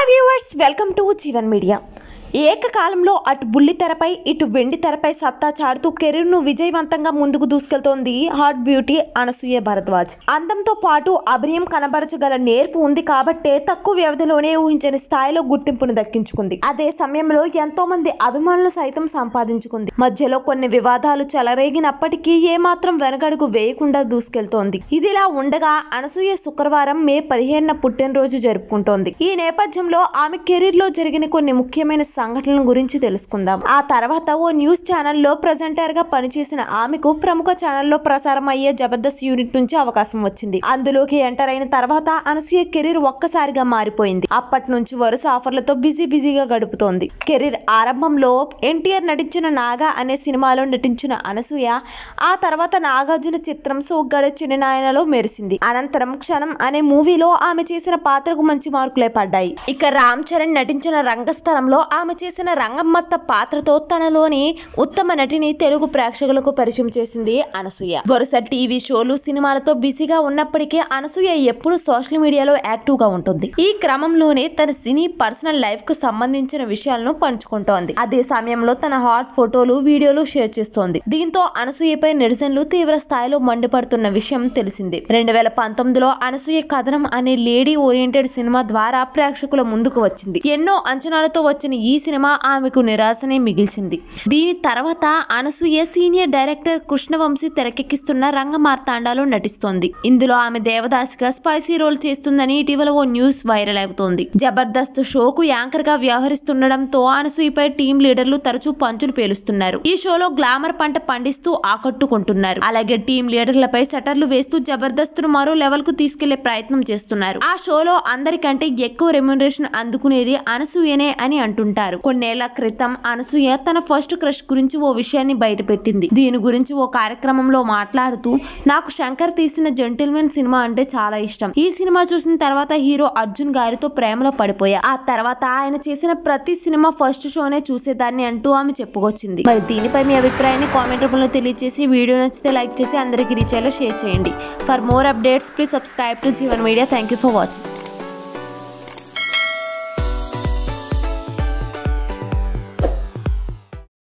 Hi viewers, welcome to Jivan Media. ఏకకాలంలో అటు బుల్లితెరపై ఇటు వెండి తెరపై సత్తా చాడుతూ కెరీర్ను విజయవంతంగా ముందుకు దూసుకెళ్తోంది హాట్ బ్యూటీ అనసూయ భరద్వాజ్ అందంతో పాటు అభినయం కనబరచగల నేర్పు ఉంది కాబట్టే తక్కువ వ్యవధిలోనే ఊహించని స్థాయిలో గుర్తింపును దక్కించుకుంది అదే సమయంలో ఎంతో మంది అభిమానులు సైతం సంపాదించుకుంది మధ్యలో కొన్ని వివాదాలు చెలరేగినప్పటికీ ఏమాత్రం వెనకడుగు వేయకుండా దూసుకెళ్తోంది ఇదిలా ఉండగా అనసూయ శుక్రవారం మే పదిహేనున పుట్టినరోజు జరుపుకుంటోంది ఈ నేపథ్యంలో ఆమె కెరీర్లో జరిగిన కొన్ని ముఖ్యమైన సంఘటనల గురించి తెలుసుకుందాం ఆ తర్వాత ఓ న్యూస్ ఛానల్లో గా పనిచేసిన ఆమెకు ప్రముఖ ఛానల్లో ప్రసారం అయ్యే జబర్దస్త్ యూనిట్ నుంచి అవకాశం వచ్చింది అందులోకి ఎంటర్ అయిన తర్వాత అనసూయ కెరీర్ ఒక్కసారిగా మారిపోయింది అప్పటి నుంచి వరుస ఆఫర్లతో బిజీ బిజీగా గడుపుతోంది కెరీర్ ఆరంభంలో ఎన్టీఆర్ నటించిన నాగా అనే సినిమాలో నటించిన అనసూయ ఆ తర్వాత నాగార్జున చిత్రం చిన్న చిన్ననాయనలో మెరిసింది అనంతరం క్షణం అనే మూవీలో ఆమె చేసిన పాత్రకు మంచి మార్కులే పడ్డాయి ఇక రామ్ చరణ్ నటించిన రంగస్థలంలో ఆమె ఆమె చేసిన రంగమ్మత్త పాత్రతో తనలోని ఉత్తమ నటిని తెలుగు ప్రేక్షకులకు పరిచయం చేసింది అనసూయ వరుస టీవీ షోలు సినిమాలతో బిజీగా ఉన్నప్పటికీ అనసూయ ఎప్పుడు సోషల్ మీడియాలో యాక్టివ్ గా ఉంటుంది ఈ క్రమంలోనే తన సినీ పర్సనల్ లైఫ్ కు సంబంధించిన విషయాలను పంచుకుంటోంది అదే సమయంలో తన హాట్ ఫోటోలు వీడియోలు షేర్ చేస్తోంది దీంతో అనసూయపై నిరసనలు తీవ్ర స్థాయిలో మండిపడుతున్న విషయం తెలిసింది రెండు వేల పంతొమ్మిదిలో అనసూయ కథనం అనే లేడీ ఓరియంటెడ్ సినిమా ద్వారా ప్రేక్షకుల ముందుకు వచ్చింది ఎన్నో అంచనాలతో వచ్చిన ఈ సినిమా ఆమెకు నిరాశనే మిగిల్చింది దీని తర్వాత అనసూయ సీనియర్ డైరెక్టర్ కృష్ణవంశీ తెరకెక్కిస్తున్న రంగ రంగమార్తాండాలో నటిస్తోంది ఇందులో ఆమె దేవదాసిగా స్పైసీ రోల్ చేస్తుందని ఇటీవల ఓ న్యూస్ వైరల్ అవుతోంది జబర్దస్త్ షోకు యాంకర్ గా వ్యవహరిస్తుండటంతో అనసూయపై టీం లీడర్లు తరచూ పంచులు పేలుస్తున్నారు ఈ షోలో గ్లామర్ పంట పండిస్తూ ఆకట్టుకుంటున్నారు అలాగే టీం లీడర్లపై షటర్లు వేస్తూ జబర్దస్త్ ను మరో లెవెల్ కు తీసుకెళ్లే ప్రయత్నం చేస్తున్నారు ఆ షోలో అందరికంటే ఎక్కువ రెమ్యునరేషన్ అందుకునేది అనసూయనే అని అంటుంటారు అన్నారు కొన్నేళ్ల క్రితం అనసూయ తన ఫస్ట్ క్రష్ గురించి ఓ విషయాన్ని బయటపెట్టింది దీని గురించి ఓ కార్యక్రమంలో మాట్లాడుతూ నాకు శంకర్ తీసిన జెంటిల్మెన్ సినిమా అంటే చాలా ఇష్టం ఈ సినిమా చూసిన తర్వాత హీరో అర్జున్ గారితో ప్రేమలో పడిపోయా ఆ తర్వాత ఆయన చేసిన ప్రతి సినిమా ఫస్ట్ షోనే చూసేదాన్ని అంటూ ఆమె చెప్పుకొచ్చింది మరి దీనిపై మీ అభిప్రాయాన్ని కామెంట్ రూపంలో తెలియజేసి వీడియో నచ్చితే లైక్ చేసి అందరికి రీచ్ అయ్యేలా షేర్ చేయండి for more updates please subscribe to Jeevan media thank you for watching